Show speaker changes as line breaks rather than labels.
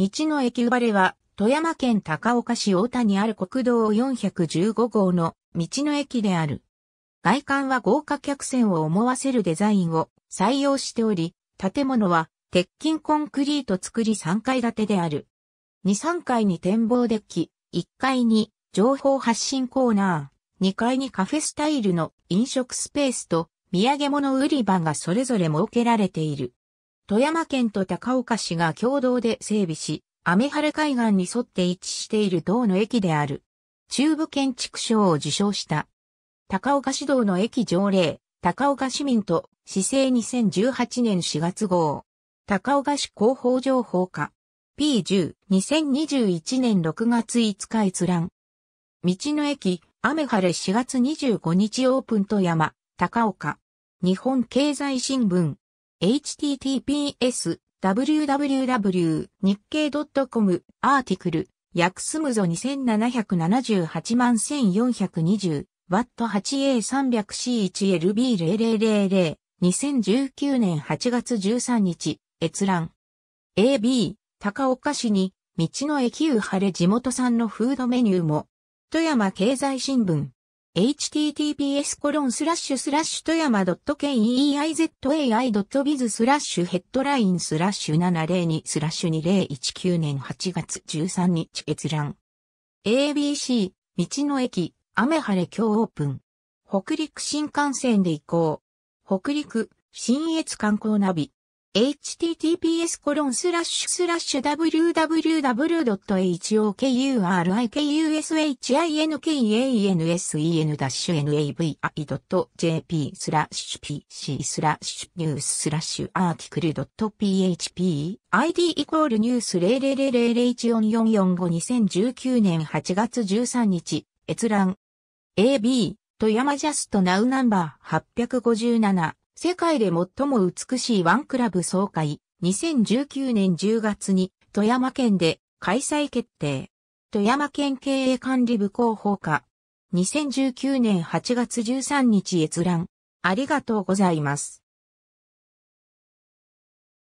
道の駅生まれは、富山県高岡市大田にある国道415号の道の駅である。外観は豪華客船を思わせるデザインを採用しており、建物は鉄筋コンクリート作り3階建てである。2、3階に展望デッキ、1階に情報発信コーナー、2階にカフェスタイルの飲食スペースと土産物売り場がそれぞれ設けられている。富山県と高岡市が共同で整備し、雨晴海岸に沿って位置している道の駅である。中部建築賞を受賞した。高岡市道の駅条例、高岡市民と、市政2018年4月号。高岡市広報情報課。P10、2021年6月5日閲覧。道の駅、雨晴ル4月25日オープン富山、高岡。日本経済新聞。https www 日経 .com アーティクル約スムゾ2778万1 4 2 0ト8 a 3 0 0 c 1 l b 0 0 0 0 2019年8月13日閲覧 AB 高岡市に道の駅うはれ地元産のフードメニューも富山経済新聞 https コロンスラッシュスラッシュ富山 .keizai.biz スラッシュヘッドラインスラッシュ702スラッシュ2019年8月13日閲覧。ABC、道の駅、雨晴れ今日オープン。北陸新幹線で行こう。北陸、新越観光ナビ。https w w w h o k u r i k u s h i n k a n s e n n a v i j p スラッシュ pc スラッシュニューススラッシュアーティクル .php id イコールニュース0000144452019年8月13日閲覧 AB 富山ジャストナウナンバー857世界で最も美しいワンクラブ総会、2019年10月に富山県で開催決定。富山県経営管理部広報課。2019年8月13日閲覧。ありがとうございます。